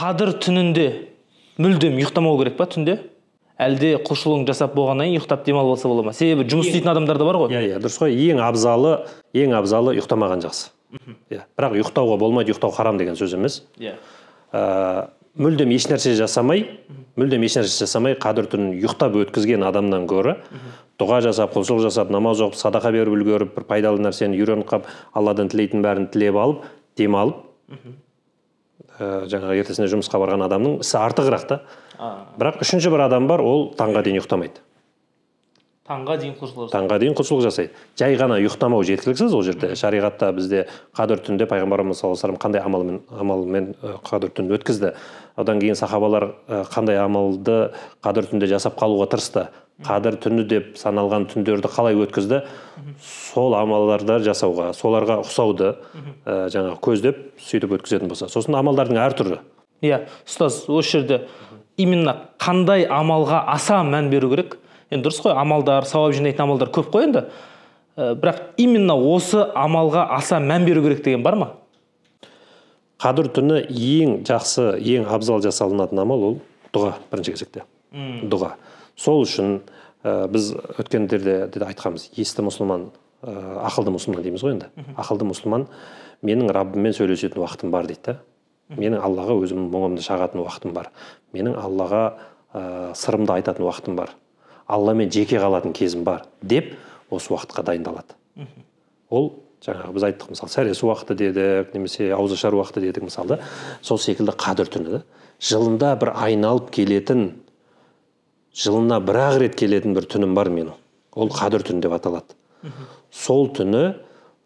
қадір түнінде мүлдем ұйықтамау керек па түнде әлде құлшылығын жасап болғаннан кейін ұйықтап демалып алса бола ма себебі жұмыс істейтін адамдар да бар ғой иә иә дұрыс қой ең абзалы ең абзалы ұйықтамаған жақсы иә бірақ ұйықтауға болмайды ұйықтау харам деген сөз емес иә ә, мүлдем ешнәрсе жасамай мүлдем ешнәрсе жасамай қадір түнін ұйықтап өткізген адамнан гөрі дұға жасап құлшылық жасап намаз оқып садақа беріп үлгеріп бір пайдалы нәрсені үйреніп қалып алладан тілейтін бәрін тілеп алып демалып ә, жаңағы ертесіне жұмысқа барған адамның ісі артығырақ та бірақ үшінші бір адам бар ол таңға дейін ұйықтамайды таңға дейін құлшылық таңға дейін құлшылық жасайды жай ғана ұйықтамау жеткіліксіз ол жерде шариғатта бізде қадір түнде пайғамбарымыз саллаллаху алейхи қандай амалмен амалмен қадір түнін өткізді одан кейін сахабалар қандай амалды қадір түнде жасап қалуға тырысты қадір түні деп саналған түндерді қалай өткізді сол амалдарды жасауға соларға ұқсауды ә, жаңағы көздеп сөйтіп өткізетін болса сосын амалдардың әртүрлі иә ұстаз осы жерде именно қандай амалға аса мән беру керек енді дұрыс қой амалдар сауап жинайтын амалдар көп қой енді ә, бірақ именно осы амалға аса мән беру керек деген бар ма қадір түні ең жақсы ең абзал жасалынатын амал ол дұға бірінші кезекте дұға сол үшін ә, біз өткендерде де айтқанбыз есті мұсылман ә, ақылды мұсылман дейміз ғой енді ақылды мұсылман менің раббыммен сөйлесетін уақытым бар дейді да менің аллаға өзімнің мұңымды шағатын уақытым бар менің аллаға ә, сырымды айтатын уақытым бар алламен жеке қалатын кезім бар деп осы уақытқа дайындалады ол жаңағы біз айттық мысалы сәресі уақыты дедік немесе ауызашар уақыты дедік мысалы сол секілді қадір түні да жылында бір айналып келетін жылына бір ақ рет келетін бір түнім бар менің ол қадір түні деп аталады сол түні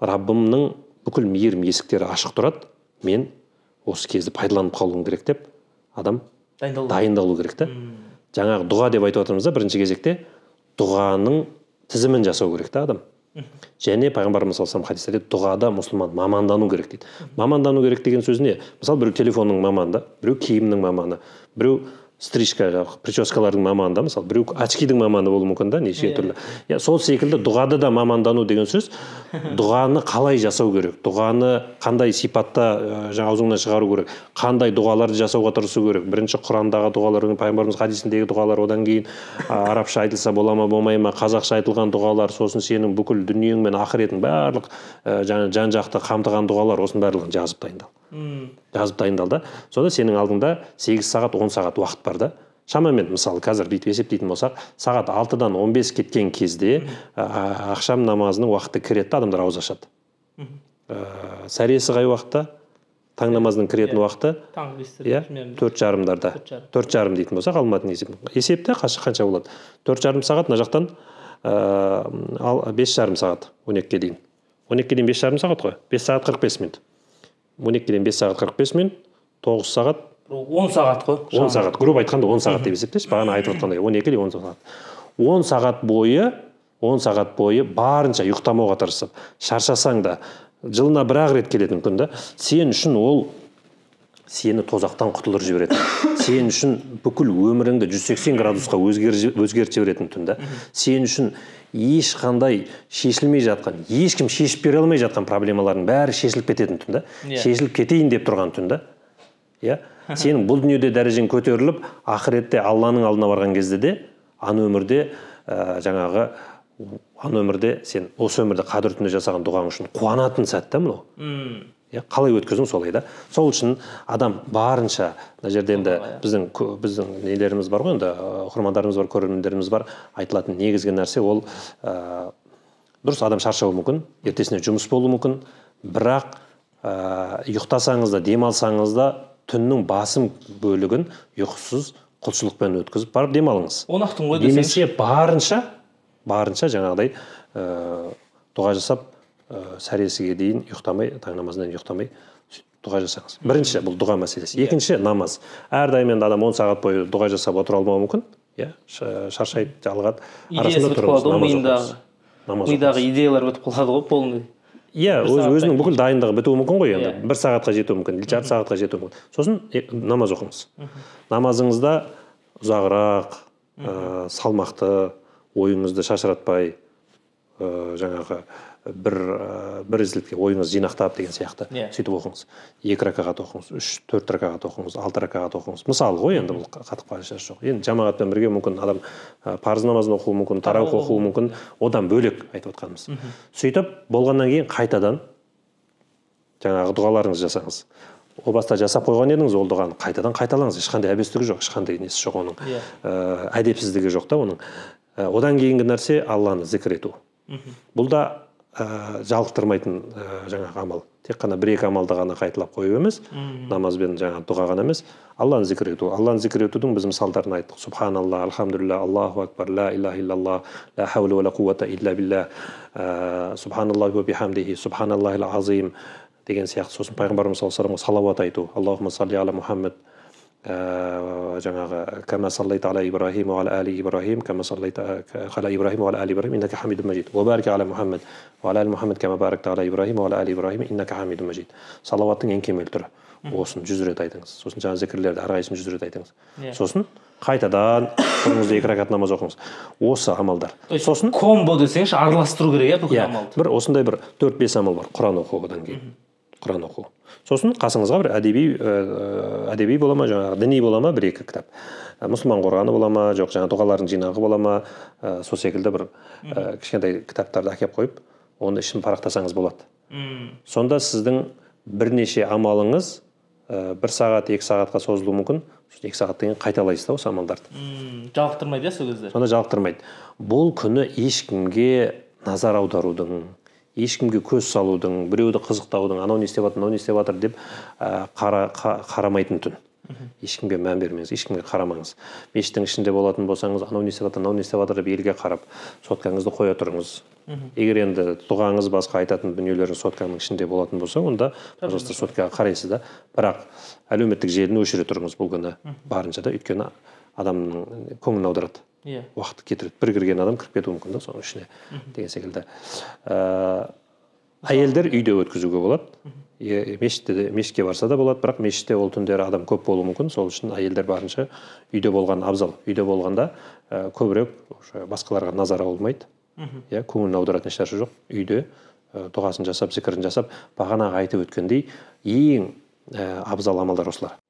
раббымның бүкіл мейірім есіктері ашық тұрады мен осы кезді пайдаланып қалуым керек деп адам дайындалу керек та жаңағы дұға деп айтып отырмыз да бірінші кезекте дұғаның тізімін жасау керек та адам және пайғамбарымыз саллаллаху алейхи хадистерде дұғада мұсылман мамандану керек дейді мамандану керек деген сөз не мысалы біреу телефонның маманы да біреу киімнің маманы біреу стрижка жаңағы прическалардың маманы да мысалы біреу очкидің маманы болуы мүмкін да неше yeah. Иә. түрлі иә сол секілді дұғада да мамандану деген сөз дұғаны қалай жасау керек дұғаны қандай сипатта э, жаңа аузыңнан шығару керек қандай дұғаларды жасауға тырысу керек бірінші құрандағы дұғалар пайғамбарымыз хадисіндегі дұғалар одан кейін арабша айтылса бола ма болмай ма қазақша айтылған дұғалар сосын сенің бүкіл дүниең мен ақыретің барлық э, жан жақты қамтыған дұғалар осының барлығын жазып дайындал м жазып дайындал да сонда сенің алдыңда 8 сағат 10 сағат уақыт бар да шамамен мысалы қазір бүйтіп есептейтін болсақ сағат алтыдан 15 кеткен кезде ә, ақшам намазының уақыты кіреді да адамдар ауыз ашады ә, сәресі қай уақытта таң намазының кіретін иә. уақыты таңғы иә төрт жарымдарда төрт жарым дейтін болсақ алматының есеп есепте қанша болады төрт жарым сағат мына жақтан ыыы бес жарым сағат он екіге дейін он екіге дейін бес жарым сағат қой бес сағат қырық бес минут он екіден бес сағат қырық бес минут тоғыз сағат он сағат қой он сағат грубо айтқанда он сағат деп есептеші бағана айтып отқандай он екі де он сағат он сағат бойы он сағат бойы барынша ұйықтамауға тырысып шаршасаң да жылына бір ақ рет келетін күн да сен үшін ол сені тозақтан құтылыр жіберетін сен үшін бүкіл өміріңді 180 градусқа өзгер, өзгерте беретін түн да сен үшін ешқандай шешілмей жатқан ешкім шешіп бере алмай жатқан проблемалардың бәрі шешіліп кететін түн да иә. шешіліп кетейін деп тұрған түн да иә сенің бұл дүниеде дәрежең көтеріліп ақыретте алланың алдына барған кезде де ана өмірде ә, жаңағы ана өмірде сен осы өмірде қадір түнде жасаған дұғаң үшін қуанатын сәт та мынау қалай өткіздің солай да сол үшін адам барынша мына жерде енді иә. біздің біздің нелеріміз бар ғой енді оқырмандарымыз бар көрермендеріміз бар айтылатын негізгі нәрсе ол дұрыс адам шаршауы мүмкін ертесіне жұмыс болуы мүмкін бірақ ә, ұйықтасаңыз да демалсаңыз да түннің басым бөлігін ұйқысыз құлшылықпен өткізіп барып демалыңыз он ғой немесе барынша барынша жаңағыдай ә, дұға жасап ә, сәресіге дейін ұйықтамай таң намазынан ұйықтамай дұға жасаңыз бірінші бұл дұға мәселесі иә. екінші намаз әрдайым енді адам он сағат бойы дұға жасап отыра алмауы мүмкін иә шаршайды жалығады арасында тұрыңыз мидағы идеялар бітіп қалады ғой полный иә өз өзінің бүкіл дайындығы бітуі мүмкін ғой енді yeah. Иә. бір сағатқа жетуі мүмкін жарты сағатқа жетуі мүмкін сосын намаз оқыңыз намазыңызда ұзағырақ э, салмақты ойыңызды шашыратпай э, жаңағы бір э, бір ізділікке ойыңызды жинақтап деген сияқты yeah. Иә. сөйтіп оқыңыз екі ракағат оқыңыз үш төрт ракағат оқыңыз алты ракағат оқыңыз мысалы ғой енді бұл қатып қаншасы жоқ енді жамағатпен бірге мүмкін адам э, парыз намазын оқуы мүмкін тарау оқуы мүмкін одан бөлек айтып отқанымыз mm -hmm. сөйтіп болғаннан кейін қайтадан жаңағы дұғаларыңызды жасаңыз о баста жасап қойған едіңіз ол дұғаны қайтадан қайталаңыз ешқандай әбестігі жоқ ешқандай несі жоқ оның ә, әдепсіздігі жоқ та оның ә, одан кейінгі нәрсе алланы зікір ету бұл да ә, жалықтырмайтын ә, жаңағы амал тек қана бір екі амалды ғана қайталап қою емес намаз бен жаңағы дұға ғана емес алланы зікір ету алланы зікір етудің біз мысалдарын айттық субханалла альхамдулилля аллаху акбар ла илляха иллалла ла хауля уәла қуата илля билля ә, э, субханаллахи бихамдихи субханаллахи азим деген сияқты сосын пайғамбарымыз саллаллаху алейхи салауат айту аллахума салли аля мұхаммед Э, жаңағы кәмә саллайта аля ибраһим уа али ибрахим кәмә саллайта аля ибрахим уа али ибраһим иннака хамидум мажид уа барик аля мухаммад уа аля мухаммад кәмә баракта аля ибраһим уа али ибраһим иннака хамидум мажид салауаттың ең кемел түрі осын жүз рет айтыңыз сосын жаңағы зікірлерді әрқайсысын жүз рет айтыңыз иә. сосын қайтадан тұрыңыз екі ракат намаз оқыңыз осы амалдар сосын комбо десеңізші араластыру керек иә бүкіл иә. амалды бір осындай бір төрт бес амал бар құран оқығыдан кейін құран оқу сосын қасыңызға бір әдеби э, э, әдеби бола ма жаңағы діни бола ма бір екі кітап э, мұсылман қорғаны бола ма жоқ жаңағы дұғалардың жинағы бола ма сол секілді бір ә, кішкентай кітаптарды әкеліп қойып оны ішін парақтасаңыз болады сонда сіздің бірнеше амалыңыз ә, бір сағат екі сағатқа созылуы мүмкін екі сағаттан кейін қайталайсыз да осы амалдарды жалықтырмайды иә сол кезде сонда жалықтырмайды бұл күні ешкімге назар аударудың ешкімге көз салудың біреуді қызықтаудың анау не істеп жатыр мынау не істеп жатыр деп қара, қа, қарамайтын түн ешкімге мән бермеңіз ешкімге қарамаңыз мешіттің ішінде болатын болсаңыз анау не істеп жатыр мынау не істеп жатыр деп елге қарап соткаңызды қоя тұрыңыз егер енді дұғаңыз басқа айтатын дүниелеріңіз сотканың ішінде болатын болса онда пожалуйста соткаға қарайсыз да бірақ әлеуметтік желіні өшіре тұрыңыз бұл күні барынша да өйткені адамның көңілін аударады иә yeah. уақыт кетіреді бір кірген адам кіріп кетуі мүмкін да соның ішіне mm -hmm. деген секілді ә, әйелдер үйде өткізуге болады mm -hmm. мешітке барса да болады бірақ мешітте ол түндері адам көп болуы мүмкін сол үшін әйелдер барынша үйде болған абзал үйде болғанда ә, көбірек басқаларға назар ауылмайды иә көңілін аударатын ешнәрсе жоқ үйде ә, дұғасын жасап зікірін жасап бағанағы айтып өткендей ең ә, абзал амалдар осылар